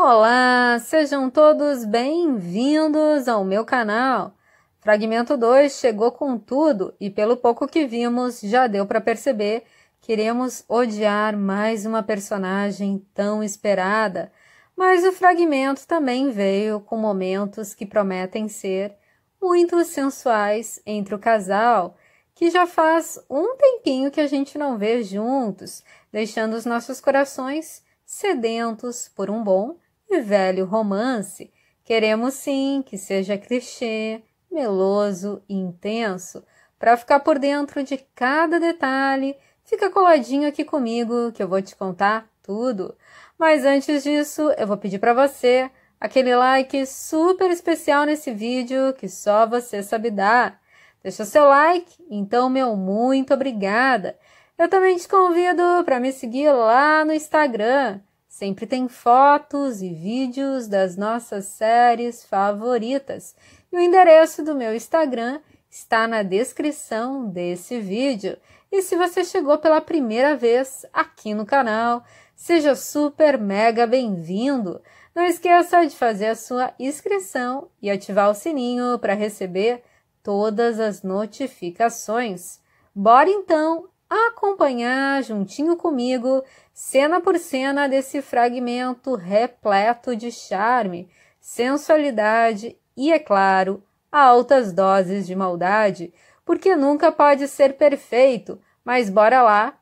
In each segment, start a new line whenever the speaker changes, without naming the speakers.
Olá, sejam todos bem-vindos ao meu canal. Fragmento 2 chegou com tudo e pelo pouco que vimos já deu para perceber que iremos odiar mais uma personagem tão esperada, mas o fragmento também veio com momentos que prometem ser muito sensuais entre o casal, que já faz um tempinho que a gente não vê juntos, deixando os nossos corações sedentos por um bom e velho romance, queremos sim que seja clichê, meloso e intenso, para ficar por dentro de cada detalhe. Fica coladinho aqui comigo que eu vou te contar tudo. Mas antes disso, eu vou pedir para você aquele like super especial nesse vídeo que só você sabe dar. Deixa seu like, então meu muito obrigada. Eu também te convido para me seguir lá no Instagram. Sempre tem fotos e vídeos das nossas séries favoritas. E o endereço do meu Instagram está na descrição desse vídeo. E se você chegou pela primeira vez aqui no canal, seja super mega bem-vindo. Não esqueça de fazer a sua inscrição e ativar o sininho para receber todas as notificações. Bora então acompanhar juntinho comigo, cena por cena, desse fragmento repleto de charme, sensualidade e, é claro, altas doses de maldade, porque nunca pode ser perfeito, mas bora lá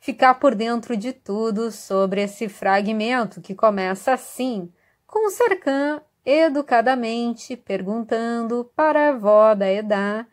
ficar por dentro de tudo sobre esse fragmento que começa assim, com Serkan educadamente perguntando para a avó da Edá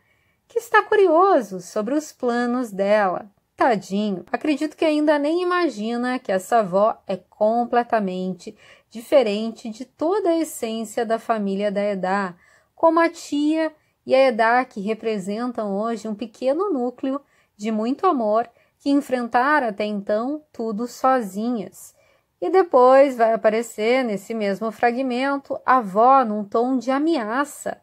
que está curioso sobre os planos dela. Tadinho, acredito que ainda nem imagina que essa avó é completamente diferente de toda a essência da família da Edá, como a tia e a Edá que representam hoje um pequeno núcleo de muito amor que enfrentaram até então tudo sozinhas. E depois vai aparecer nesse mesmo fragmento a avó num tom de ameaça,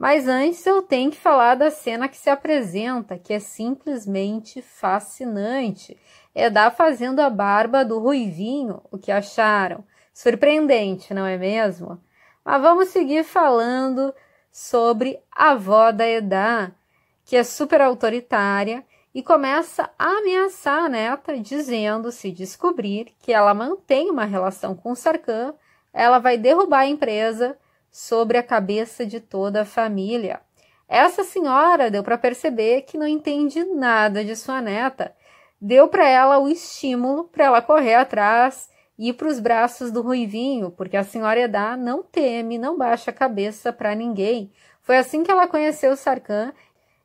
mas antes eu tenho que falar da cena que se apresenta, que é simplesmente fascinante. É da fazendo a barba do Ruivinho, o que acharam? Surpreendente, não é mesmo? Mas vamos seguir falando sobre a avó da Edá, que é super autoritária e começa a ameaçar a neta, dizendo se descobrir que ela mantém uma relação com o Sarkhan, ela vai derrubar a empresa sobre a cabeça de toda a família. Essa senhora deu para perceber que não entende nada de sua neta. Deu para ela o estímulo para ela correr atrás e ir para os braços do Ruivinho, porque a senhora Edá não teme, não baixa a cabeça para ninguém. Foi assim que ela conheceu o Sarkhan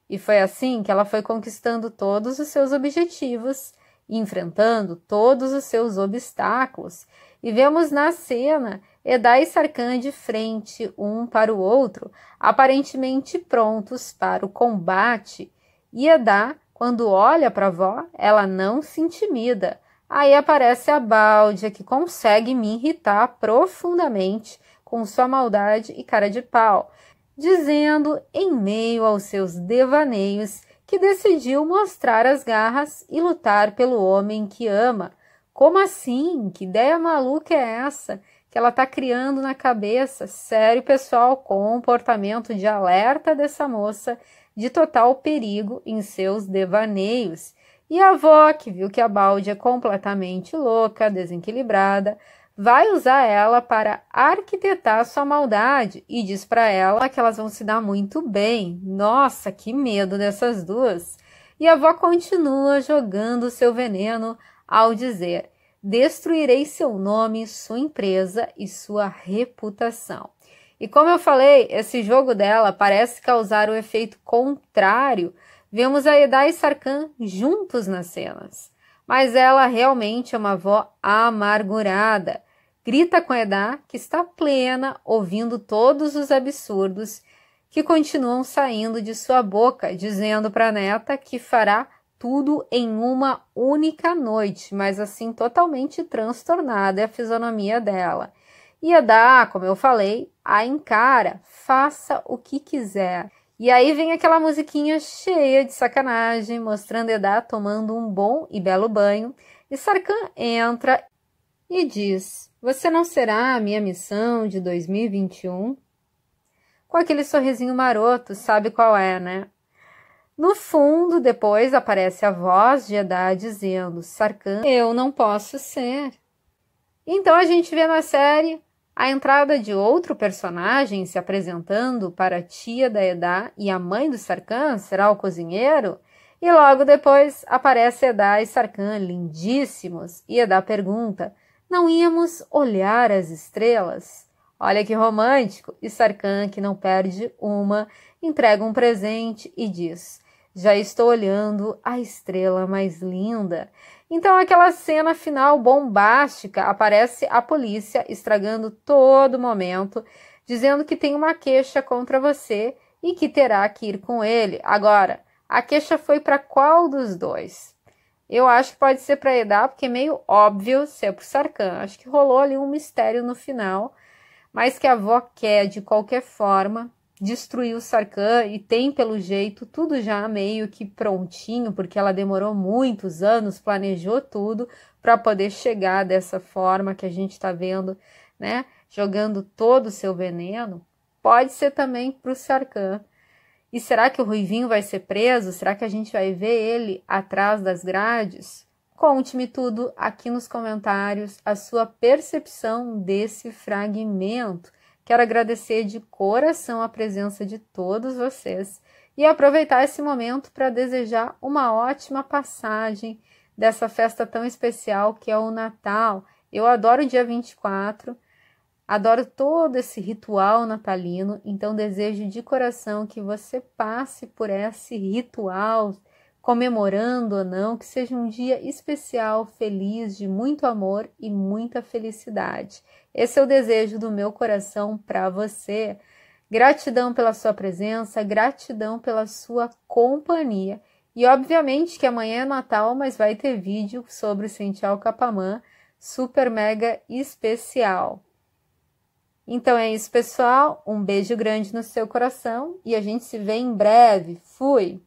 e foi assim que ela foi conquistando todos os seus objetivos, enfrentando todos os seus obstáculos. E vemos na cena Edá e Sarkand de frente um para o outro, aparentemente prontos para o combate. E Edá, quando olha para a vó, ela não se intimida. Aí aparece a Baldia, que consegue me irritar profundamente com sua maldade e cara de pau, dizendo, em meio aos seus devaneios, que decidiu mostrar as garras e lutar pelo homem que ama. Como assim? Que ideia maluca é essa? que ela está criando na cabeça, sério pessoal, comportamento de alerta dessa moça de total perigo em seus devaneios. E a avó, que viu que a balde é completamente louca, desequilibrada, vai usar ela para arquitetar sua maldade e diz para ela que elas vão se dar muito bem. Nossa, que medo dessas duas! E a avó continua jogando seu veneno ao dizer: destruirei seu nome, sua empresa e sua reputação. E como eu falei, esse jogo dela parece causar o um efeito contrário. Vemos a Eda e Sarkhan juntos nas cenas. Mas ela realmente é uma avó amargurada. Grita com Eda, que está plena, ouvindo todos os absurdos que continuam saindo de sua boca, dizendo para a neta que fará tudo em uma única noite, mas assim totalmente transtornada é a fisionomia dela. Ia dar, como eu falei, a encara, faça o que quiser. E aí vem aquela musiquinha cheia de sacanagem, mostrando Edá tomando um bom e belo banho. E Sarkan entra e diz: Você não será a minha missão de 2021? Com aquele sorrisinho maroto, sabe qual é, né? No fundo, depois aparece a voz de Edá dizendo, sarcando: Eu não posso ser. Então a gente vê na série a entrada de outro personagem se apresentando para a tia da Edá e a mãe do Sarkan, será o cozinheiro? E logo depois aparece Edá e Sarkan, lindíssimos, e Edá pergunta: Não íamos olhar as estrelas? Olha que romântico! E Sarkan, que não perde uma, entrega um presente e diz: já estou olhando a estrela mais linda. Então, aquela cena final bombástica aparece a polícia estragando todo momento, dizendo que tem uma queixa contra você e que terá que ir com ele. Agora, a queixa foi para qual dos dois? Eu acho que pode ser para Edá, porque é meio óbvio ser é o Sarkan. Acho que rolou ali um mistério no final, mas que a avó quer de qualquer forma destruiu o Sarkhan e tem, pelo jeito, tudo já meio que prontinho, porque ela demorou muitos anos, planejou tudo para poder chegar dessa forma que a gente está vendo, né? Jogando todo o seu veneno. Pode ser também para o Sarkhan. E será que o Ruivinho vai ser preso? Será que a gente vai ver ele atrás das grades? Conte-me tudo aqui nos comentários a sua percepção desse fragmento. Quero agradecer de coração a presença de todos vocês e aproveitar esse momento para desejar uma ótima passagem dessa festa tão especial que é o Natal. Eu adoro o dia 24, adoro todo esse ritual natalino, então desejo de coração que você passe por esse ritual comemorando ou não, que seja um dia especial, feliz, de muito amor e muita felicidade. Esse é o desejo do meu coração para você. Gratidão pela sua presença, gratidão pela sua companhia. E obviamente que amanhã é Natal, mas vai ter vídeo sobre o Sential Capamã, super mega especial. Então é isso, pessoal. Um beijo grande no seu coração e a gente se vê em breve. Fui!